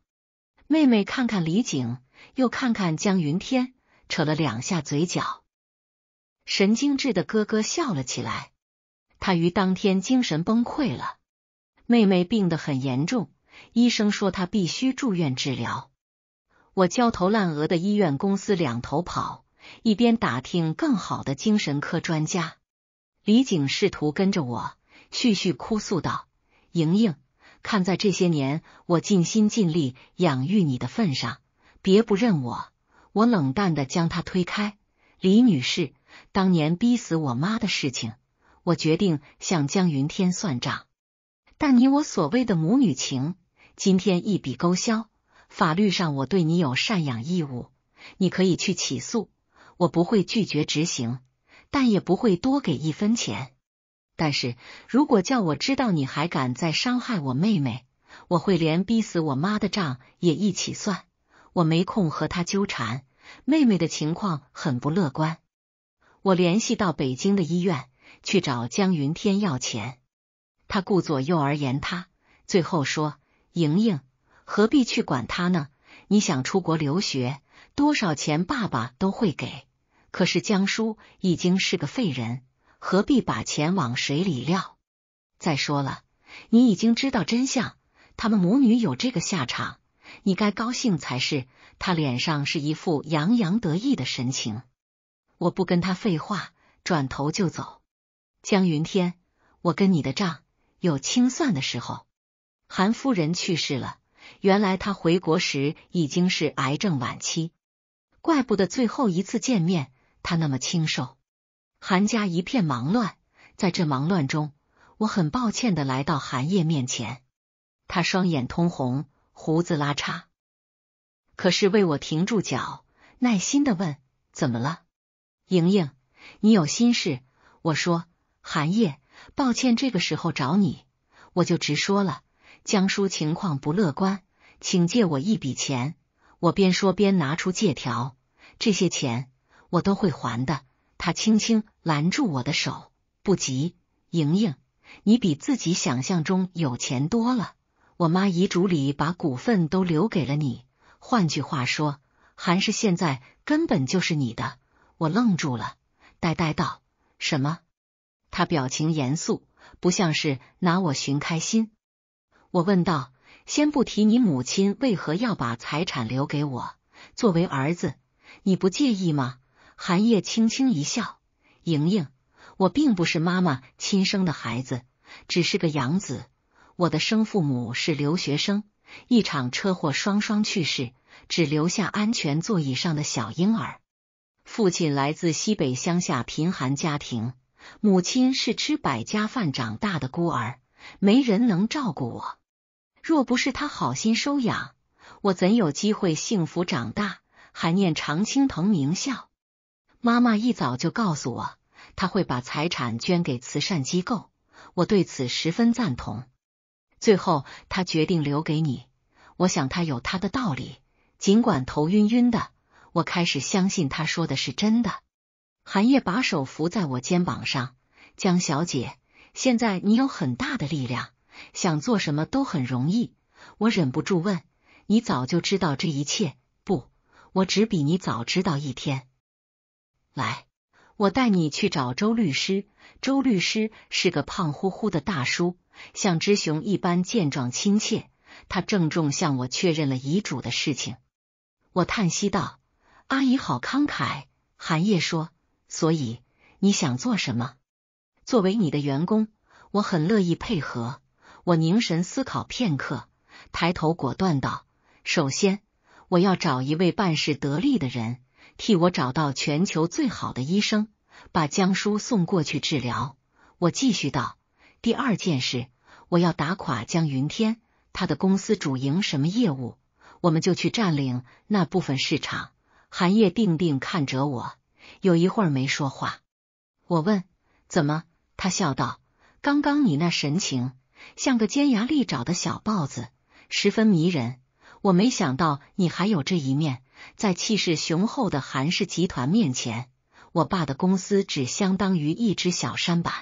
妹妹看看李景，又看看江云天，扯了两下嘴角，神经质的哥哥笑了起来。他于当天精神崩溃了。妹妹病得很严重，医生说他必须住院治疗。我焦头烂额的，医院、公司两头跑，一边打听更好的精神科专家。李景试图跟着我，絮絮哭诉道：“莹莹。”看在这些年我尽心尽力养育你的份上，别不认我。我冷淡的将他推开。李女士，当年逼死我妈的事情，我决定向江云天算账。但你我所谓的母女情，今天一笔勾销。法律上我对你有赡养义务，你可以去起诉，我不会拒绝执行，但也不会多给一分钱。但是如果叫我知道你还敢再伤害我妹妹，我会连逼死我妈的账也一起算。我没空和他纠缠，妹妹的情况很不乐观。我联系到北京的医院去找江云天要钱，他顾左右而言他，最后说：“莹莹，何必去管他呢？你想出国留学，多少钱爸爸都会给。可是江叔已经是个废人。”何必把钱往水里撂？再说了，你已经知道真相，他们母女有这个下场，你该高兴才是。他脸上是一副洋洋得意的神情。我不跟他废话，转头就走。江云天，我跟你的账有清算的时候。韩夫人去世了，原来她回国时已经是癌症晚期，怪不得最后一次见面她那么清瘦。韩家一片忙乱，在这忙乱中，我很抱歉的来到韩烨面前。他双眼通红，胡子拉碴，可是为我停住脚，耐心的问：“怎么了，莹莹？你有心事？”我说：“韩烨，抱歉这个时候找你，我就直说了。江叔情况不乐观，请借我一笔钱。”我边说边拿出借条，这些钱我都会还的。他轻轻拦住我的手，不急，莹莹，你比自己想象中有钱多了。我妈遗嘱里把股份都留给了你，换句话说，韩氏现在根本就是你的。我愣住了，呆呆道：“什么？”他表情严肃，不像是拿我寻开心。我问道：“先不提你母亲为何要把财产留给我，作为儿子，你不介意吗？”寒夜轻轻一笑，莹莹，我并不是妈妈亲生的孩子，只是个养子。我的生父母是留学生，一场车祸双双去世，只留下安全座椅上的小婴儿。父亲来自西北乡下贫寒家庭，母亲是吃百家饭长大的孤儿，没人能照顾我。若不是他好心收养，我怎有机会幸福长大，还念常青藤名校？妈妈一早就告诉我，她会把财产捐给慈善机构，我对此十分赞同。最后，他决定留给你，我想他有他的道理。尽管头晕晕的，我开始相信他说的是真的。韩叶把手扶在我肩膀上，江小姐，现在你有很大的力量，想做什么都很容易。我忍不住问，你早就知道这一切？不，我只比你早知道一天。来，我带你去找周律师。周律师是个胖乎乎的大叔，像只熊一般健壮亲切。他郑重向我确认了遗嘱的事情。我叹息道：“阿姨好慷慨。”韩叶说：“所以你想做什么？”作为你的员工，我很乐意配合。我凝神思考片刻，抬头果断道：“首先，我要找一位办事得力的人。”替我找到全球最好的医生，把江叔送过去治疗。我继续道：“第二件事，我要打垮江云天。他的公司主营什么业务，我们就去占领那部分市场。”韩叶定定看着我，有一会儿没说话。我问：“怎么？”他笑道：“刚刚你那神情，像个尖牙利爪的小豹子，十分迷人。我没想到你还有这一面。”在气势雄厚的韩氏集团面前，我爸的公司只相当于一只小舢板。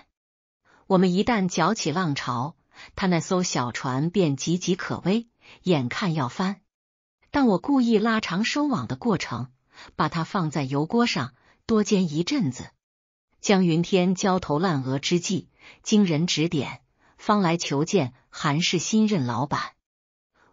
我们一旦搅起浪潮，他那艘小船便岌岌可危，眼看要翻。但我故意拉长收网的过程，把它放在油锅上多煎一阵子。江云天焦头烂额之际，经人指点，方来求见韩氏新任老板。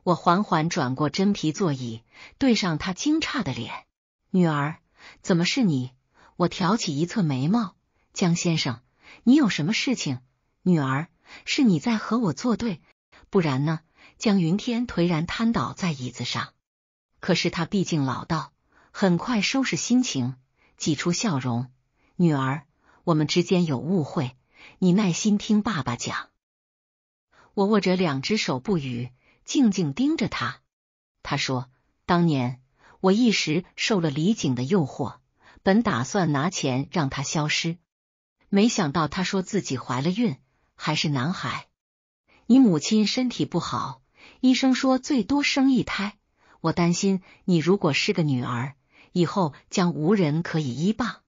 我缓缓转过真皮座椅，对上他惊诧的脸。女儿，怎么是你？我挑起一侧眉毛。江先生，你有什么事情？女儿，是你在和我作对，不然呢？江云天颓然瘫倒在椅子上。可是他毕竟老道，很快收拾心情，挤出笑容。女儿，我们之间有误会，你耐心听爸爸讲。我握着两只手不语。静静盯着他，他说：“当年我一时受了李景的诱惑，本打算拿钱让他消失，没想到他说自己怀了孕，还是男孩。你母亲身体不好，医生说最多生一胎，我担心你如果是个女儿，以后将无人可以依傍，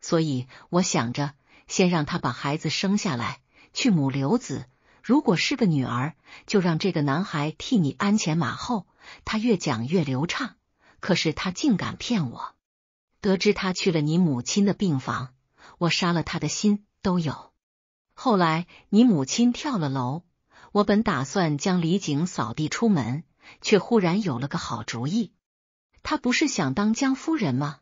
所以我想着先让他把孩子生下来，去母留子。”如果是个女儿，就让这个男孩替你鞍前马后。他越讲越流畅，可是他竟敢骗我。得知他去了你母亲的病房，我杀了他的心都有。后来你母亲跳了楼，我本打算将李景扫地出门，却忽然有了个好主意。他不是想当江夫人吗？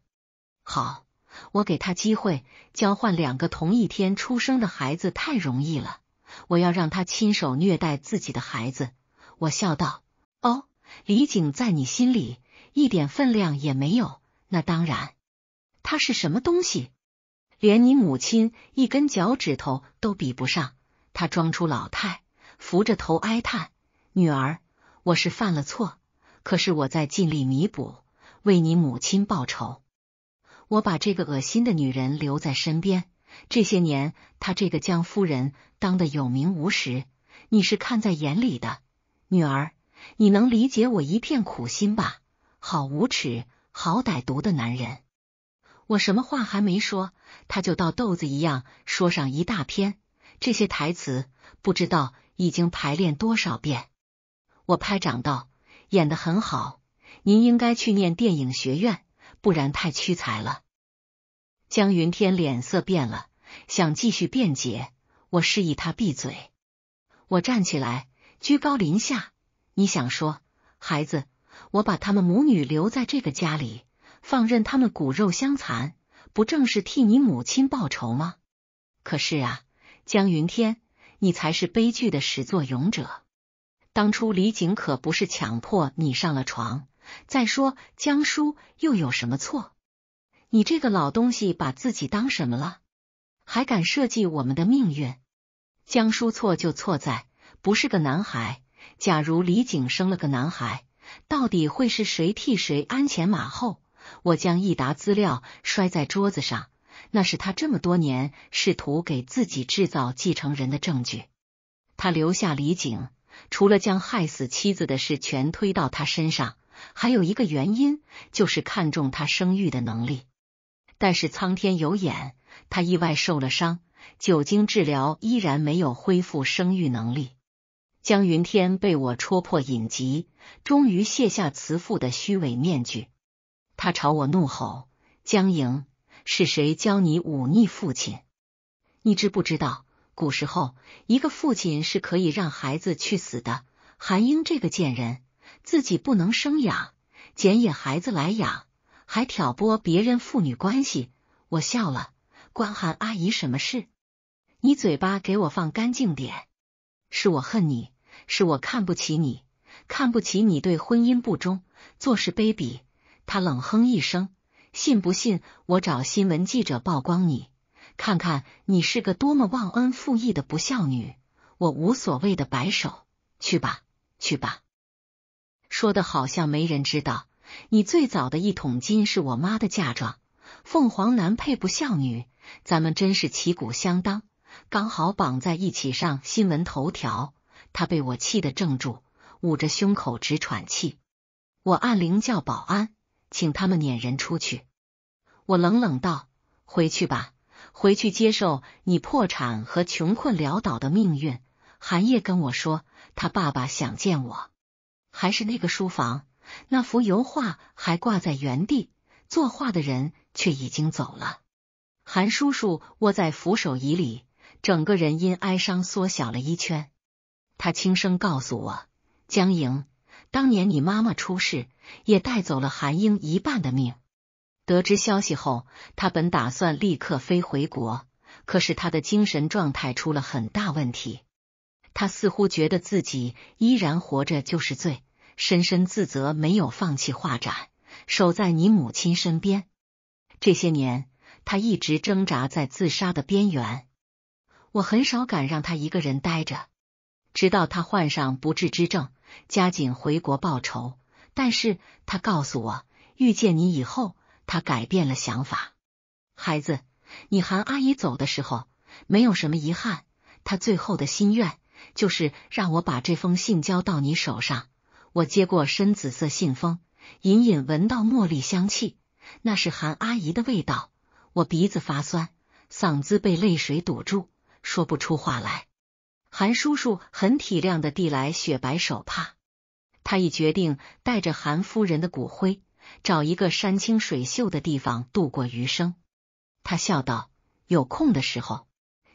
好，我给他机会，交换两个同一天出生的孩子太容易了。我要让他亲手虐待自己的孩子，我笑道：“哦，李景在你心里一点分量也没有？那当然，他是什么东西，连你母亲一根脚趾头都比不上。”他装出老态，扶着头哀叹：“女儿，我是犯了错，可是我在尽力弥补，为你母亲报仇。我把这个恶心的女人留在身边。”这些年，他这个江夫人当的有名无实，你是看在眼里的。女儿，你能理解我一片苦心吧？好无耻，好歹毒的男人！我什么话还没说，他就倒豆子一样说上一大篇。这些台词不知道已经排练多少遍。我拍掌道：“演的很好，您应该去念电影学院，不然太屈才了。”江云天脸色变了，想继续辩解，我示意他闭嘴。我站起来，居高临下：“你想说，孩子，我把他们母女留在这个家里，放任他们骨肉相残，不正是替你母亲报仇吗？可是啊，江云天，你才是悲剧的始作俑者。当初李景可不是强迫你上了床。再说江叔又有什么错？”你这个老东西，把自己当什么了？还敢设计我们的命运？江叔错就错在不是个男孩。假如李景生了个男孩，到底会是谁替谁鞍前马后？我将一沓资料摔在桌子上，那是他这么多年试图给自己制造继承人的证据。他留下李景，除了将害死妻子的事全推到他身上，还有一个原因就是看中他生育的能力。但是苍天有眼，他意外受了伤，酒精治疗依然没有恢复生育能力。江云天被我戳破隐疾，终于卸下慈父的虚伪面具。他朝我怒吼：“江莹，是谁教你忤逆父亲？你知不知道，古时候一个父亲是可以让孩子去死的？韩英这个贱人，自己不能生养，捡野孩子来养。”还挑拨别人父女关系，我笑了，关韩阿姨什么事？你嘴巴给我放干净点！是我恨你，是我看不起你，看不起你对婚姻不忠，做事卑鄙。他冷哼一声，信不信我找新闻记者曝光你？看看你是个多么忘恩负义的不孝女！我无所谓的摆手，去吧，去吧，说的好像没人知道。你最早的一桶金是我妈的嫁妆。凤凰男配不孝女，咱们真是旗鼓相当，刚好绑在一起上新闻头条。他被我气得怔住，捂着胸口直喘气。我按铃叫保安，请他们撵人出去。我冷冷道：“回去吧，回去接受你破产和穷困潦倒的命运。”韩烨跟我说，他爸爸想见我，还是那个书房。那幅油画还挂在原地，作画的人却已经走了。韩叔叔窝在扶手椅里，整个人因哀伤缩小了一圈。他轻声告诉我：“江莹，当年你妈妈出事，也带走了韩英一半的命。”得知消息后，他本打算立刻飞回国，可是他的精神状态出了很大问题。他似乎觉得自己依然活着就是罪。深深自责，没有放弃画展，守在你母亲身边。这些年，他一直挣扎在自杀的边缘。我很少敢让他一个人待着，直到他患上不治之症，加紧回国报仇。但是，他告诉我，遇见你以后，他改变了想法。孩子，你韩阿姨走的时候没有什么遗憾，他最后的心愿就是让我把这封信交到你手上。我接过深紫色信封，隐隐闻到茉莉香气，那是韩阿姨的味道。我鼻子发酸，嗓子被泪水堵住，说不出话来。韩叔叔很体谅的递来雪白手帕，他已决定带着韩夫人的骨灰，找一个山清水秀的地方度过余生。他笑道：“有空的时候，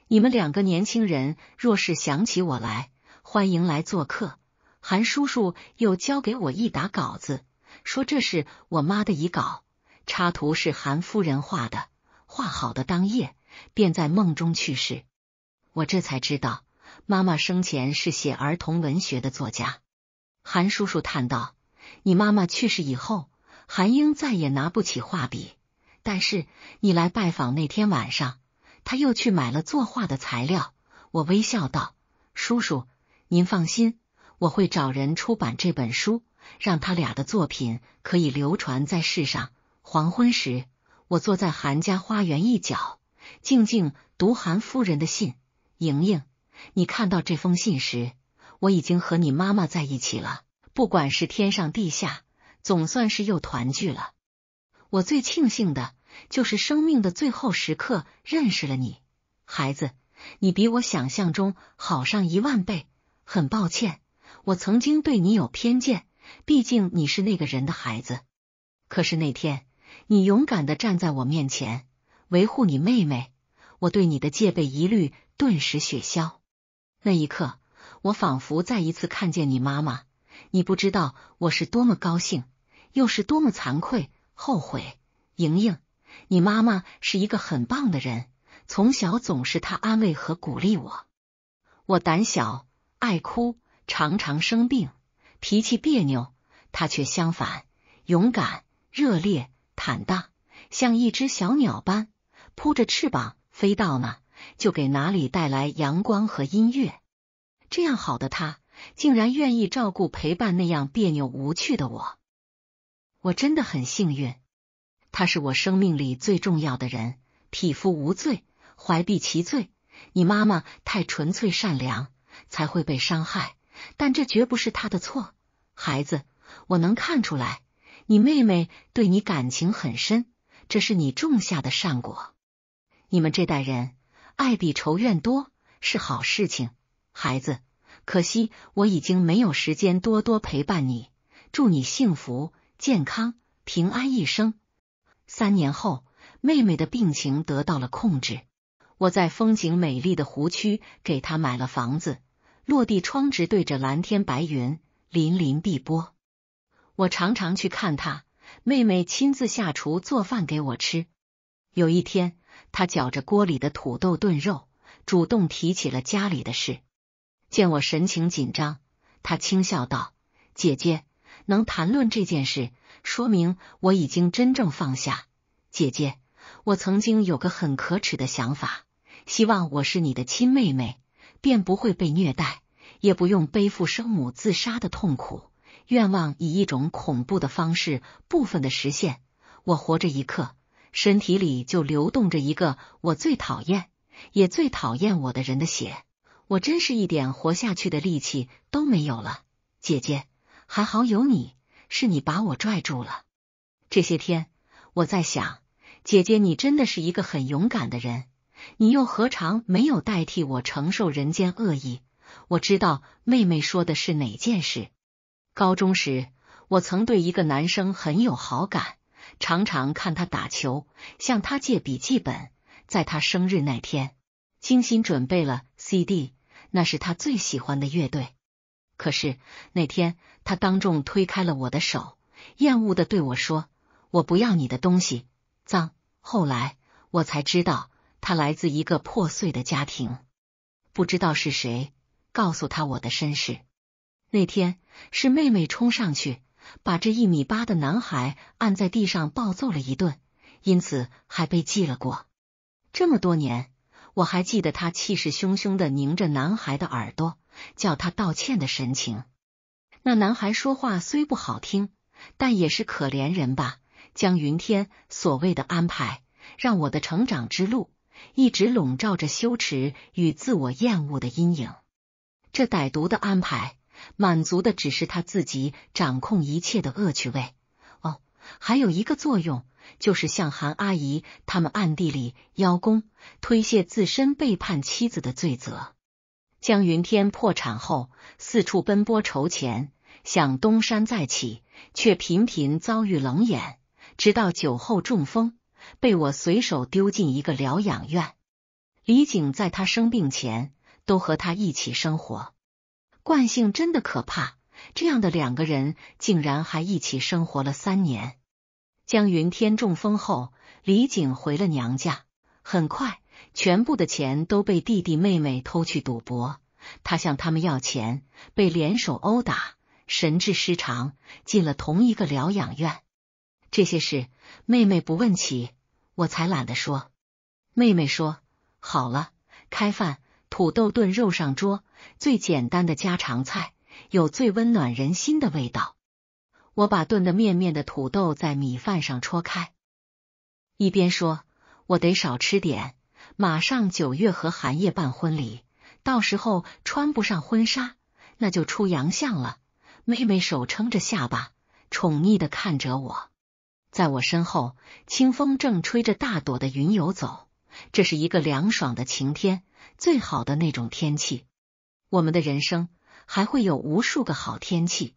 你们两个年轻人若是想起我来，欢迎来做客。”韩叔叔又交给我一沓稿子，说这是我妈的遗稿，插图是韩夫人画的，画好的当夜便在梦中去世。我这才知道，妈妈生前是写儿童文学的作家。韩叔叔叹道：“你妈妈去世以后，韩英再也拿不起画笔。但是你来拜访那天晚上，他又去买了作画的材料。”我微笑道：“叔叔，您放心。”我会找人出版这本书，让他俩的作品可以流传在世上。黄昏时，我坐在韩家花园一角，静静读韩夫人的信。莹莹，你看到这封信时，我已经和你妈妈在一起了。不管是天上地下，总算是又团聚了。我最庆幸的就是生命的最后时刻认识了你，孩子，你比我想象中好上一万倍。很抱歉。我曾经对你有偏见，毕竟你是那个人的孩子。可是那天，你勇敢的站在我面前，维护你妹妹，我对你的戒备疑虑顿时雪消。那一刻，我仿佛再一次看见你妈妈。你不知道我是多么高兴，又是多么惭愧、后悔。莹莹，你妈妈是一个很棒的人，从小总是她安慰和鼓励我。我胆小，爱哭。常常生病，脾气别扭，他却相反，勇敢、热烈、坦荡，像一只小鸟般，扑着翅膀飞到哪，就给哪里带来阳光和音乐。这样好的他，竟然愿意照顾陪伴那样别扭无趣的我，我真的很幸运。他是我生命里最重要的人。匹夫无罪，怀璧其罪。你妈妈太纯粹善良，才会被伤害。但这绝不是他的错，孩子，我能看出来，你妹妹对你感情很深，这是你种下的善果。你们这代人爱比仇怨多，是好事情。孩子，可惜我已经没有时间多多陪伴你，祝你幸福、健康、平安一生。三年后，妹妹的病情得到了控制，我在风景美丽的湖区给她买了房子。落地窗直对着蓝天白云、粼粼碧波。我常常去看他妹妹，亲自下厨做饭给我吃。有一天，他搅着锅里的土豆炖肉，主动提起了家里的事。见我神情紧张，他轻笑道：“姐姐能谈论这件事，说明我已经真正放下。姐姐，我曾经有个很可耻的想法，希望我是你的亲妹妹。”便不会被虐待，也不用背负生母自杀的痛苦。愿望以一种恐怖的方式部分的实现。我活着一刻，身体里就流动着一个我最讨厌，也最讨厌我的人的血。我真是一点活下去的力气都没有了。姐姐，还好有你，是你把我拽住了。这些天，我在想，姐姐，你真的是一个很勇敢的人。你又何尝没有代替我承受人间恶意？我知道妹妹说的是哪件事。高中时，我曾对一个男生很有好感，常常看他打球，向他借笔记本，在他生日那天精心准备了 CD，那是他最喜欢的乐队。可是那天，他当众推开了我的手，厌恶的对我说：“我不要你的东西，脏。”后来我才知道。他来自一个破碎的家庭，不知道是谁告诉他我的身世。那天是妹妹冲上去，把这一米八的男孩按在地上暴揍了一顿，因此还被记了过。这么多年，我还记得他气势汹汹的拧着男孩的耳朵，叫他道歉的神情。那男孩说话虽不好听，但也是可怜人吧。江云天所谓的安排，让我的成长之路。一直笼罩着羞耻与自我厌恶的阴影，这歹毒的安排满足的只是他自己掌控一切的恶趣味。哦，还有一个作用就是向韩阿姨他们暗地里邀功，推卸自身背叛妻子的罪责。江云天破产后四处奔波筹钱，想东山再起，却频频遭遇冷眼，直到酒后中风。被我随手丢进一个疗养院。李景在他生病前都和他一起生活，惯性真的可怕。这样的两个人竟然还一起生活了三年。江云天中风后，李景回了娘家，很快全部的钱都被弟弟妹妹偷去赌博。他向他们要钱，被联手殴打，神志失常，进了同一个疗养院。这些事，妹妹不问起，我才懒得说。妹妹说：“好了，开饭，土豆炖肉上桌，最简单的家常菜，有最温暖人心的味道。”我把炖的面面的土豆在米饭上戳开，一边说：“我得少吃点，马上九月和寒夜办婚礼，到时候穿不上婚纱，那就出洋相了。”妹妹手撑着下巴，宠溺的看着我。在我身后，清风正吹着大朵的云游走。这是一个凉爽的晴天，最好的那种天气。我们的人生还会有无数个好天气。